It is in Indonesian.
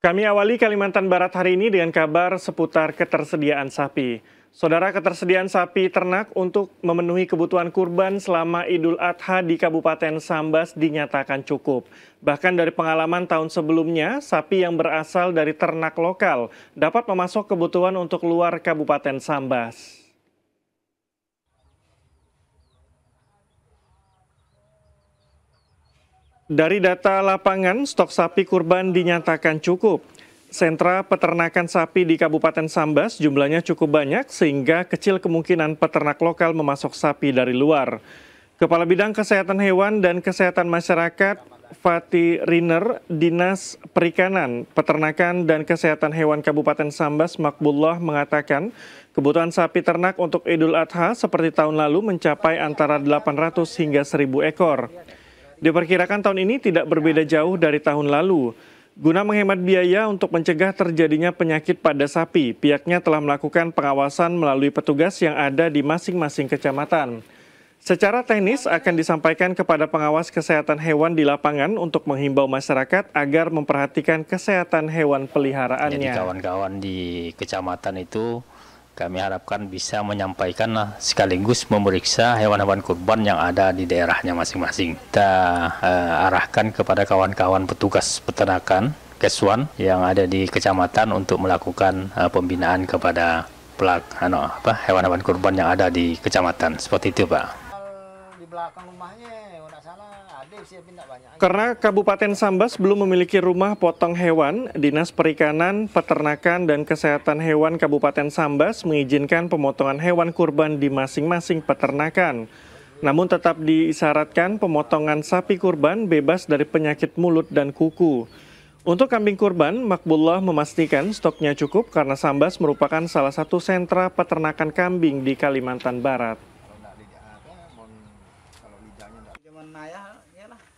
Kami awali Kalimantan Barat hari ini dengan kabar seputar ketersediaan sapi. Saudara ketersediaan sapi ternak untuk memenuhi kebutuhan kurban selama Idul Adha di Kabupaten Sambas dinyatakan cukup. Bahkan dari pengalaman tahun sebelumnya, sapi yang berasal dari ternak lokal dapat memasok kebutuhan untuk luar Kabupaten Sambas. Dari data lapangan, stok sapi kurban dinyatakan cukup. Sentra peternakan sapi di Kabupaten Sambas jumlahnya cukup banyak sehingga kecil kemungkinan peternak lokal memasok sapi dari luar. Kepala Bidang Kesehatan Hewan dan Kesehatan Masyarakat Fati Riner, Dinas Perikanan, Peternakan dan Kesehatan Hewan Kabupaten Sambas Makbullah mengatakan kebutuhan sapi ternak untuk Idul Adha seperti tahun lalu mencapai antara 800 hingga 1000 ekor diperkirakan tahun ini tidak berbeda ya. jauh dari tahun lalu. Guna menghemat biaya untuk mencegah terjadinya penyakit pada sapi, pihaknya telah melakukan pengawasan melalui petugas yang ada di masing-masing kecamatan. Secara teknis akan disampaikan kepada pengawas kesehatan hewan di lapangan untuk menghimbau masyarakat agar memperhatikan kesehatan hewan peliharaannya. Jadi kawan-kawan di kecamatan itu kami harapkan bisa menyampaikan sekaligus memeriksa hewan-hewan kurban yang ada di daerahnya masing-masing. Kita uh, arahkan kepada kawan-kawan petugas peternakan Keswan yang ada di kecamatan untuk melakukan uh, pembinaan kepada pelak ano, apa hewan-hewan kurban yang ada di kecamatan. Seperti itu, Pak di belakang rumahnya, nggak salah. Ada sih, banyak. Karena Kabupaten Sambas belum memiliki rumah potong hewan, Dinas Perikanan, Peternakan, dan Kesehatan Hewan Kabupaten Sambas mengizinkan pemotongan hewan kurban di masing-masing peternakan. Namun tetap diisyaratkan pemotongan sapi kurban bebas dari penyakit mulut dan kuku. Untuk kambing kurban, Makbullah memastikan stoknya cukup karena Sambas merupakan salah satu sentra peternakan kambing di Kalimantan Barat. Zaman maya, ya là